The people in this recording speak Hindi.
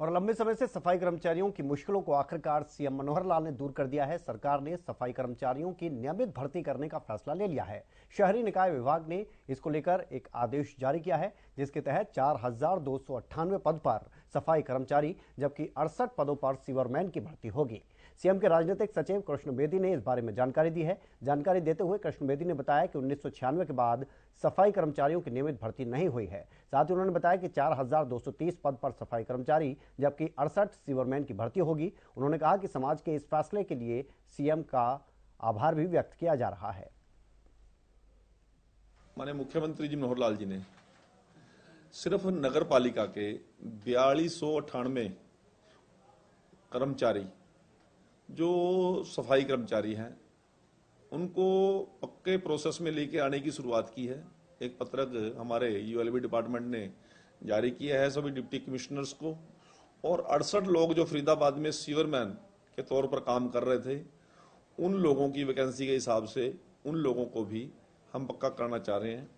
और लंबे समय से सफाई कर्मचारियों की मुश्किलों को आखिरकार सीएम मनोहर लाल ने दूर कर दिया है सरकार ने सफाई कर्मचारियों की नियमित भर्ती करने का फैसला ले लिया है शहरी निकाय विभाग ने इसको लेकर एक आदेश जारी किया है जिसके तहत चार पद पर सफाई कर्मचारी जबकि अड़सठ पदों पर सीवरमैन की भर्ती होगी सीएम के राजनीतिक सचिव कृष्ण बेदी ने इस बारे में जानकारी दी है जानकारी देते हुए कृष्ण बेदी ने बताया कि उन्नीस के बाद सफाई कर्मचारियों की नियमित भर्ती नहीं हुई है साथ ही उन्होंने बताया कि 4,230 पद पर सफाई कर्मचारी जबकि अड़सठ सीवरमैन की भर्ती होगी उन्होंने कहा कि समाज के इस फैसले के लिए सीएम का आभार भी व्यक्त किया जा रहा है माने मुख्यमंत्री जी मनोहर लाल जी ने सिर्फ नगर पालिका के बयालीस कर्मचारी जो सफाई कर्मचारी हैं उनको पक्के प्रोसेस में लेके आने की शुरुआत की है एक पत्रक हमारे यूएलबी डिपार्टमेंट ने जारी किया है सभी डिप्टी कमिश्नर्स को और अड़सठ लोग जो फरीदाबाद में सीवरमैन के तौर पर काम कर रहे थे उन लोगों की वैकेंसी के हिसाब से उन लोगों को भी हम पक्का करना चाह रहे हैं